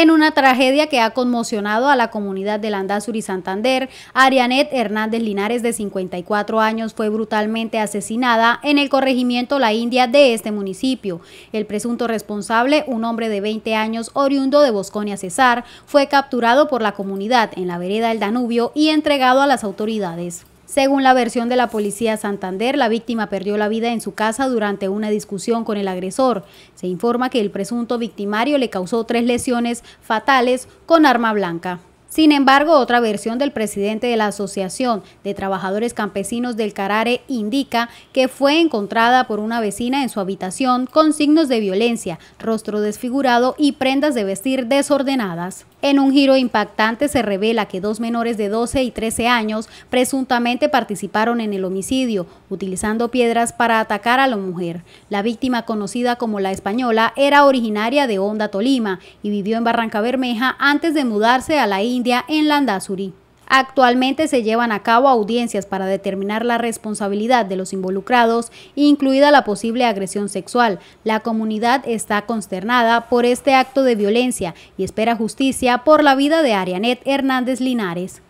en una tragedia que ha conmocionado a la comunidad de Landázuri Santander. Arianet Hernández Linares, de 54 años, fue brutalmente asesinada en el corregimiento La India de este municipio. El presunto responsable, un hombre de 20 años oriundo de Bosconia Cesar, fue capturado por la comunidad en la vereda del Danubio y entregado a las autoridades. Según la versión de la policía Santander, la víctima perdió la vida en su casa durante una discusión con el agresor. Se informa que el presunto victimario le causó tres lesiones fatales con arma blanca. Sin embargo, otra versión del presidente de la Asociación de Trabajadores Campesinos del Carare indica que fue encontrada por una vecina en su habitación con signos de violencia, rostro desfigurado y prendas de vestir desordenadas. En un giro impactante se revela que dos menores de 12 y 13 años presuntamente participaron en el homicidio, utilizando piedras para atacar a la mujer. La víctima, conocida como la española, era originaria de Honda, Tolima, y vivió en Barranca Bermeja antes de mudarse a la isla India en Landazuri. Actualmente se llevan a cabo audiencias para determinar la responsabilidad de los involucrados, incluida la posible agresión sexual. La comunidad está consternada por este acto de violencia y espera justicia por la vida de Arianet Hernández Linares.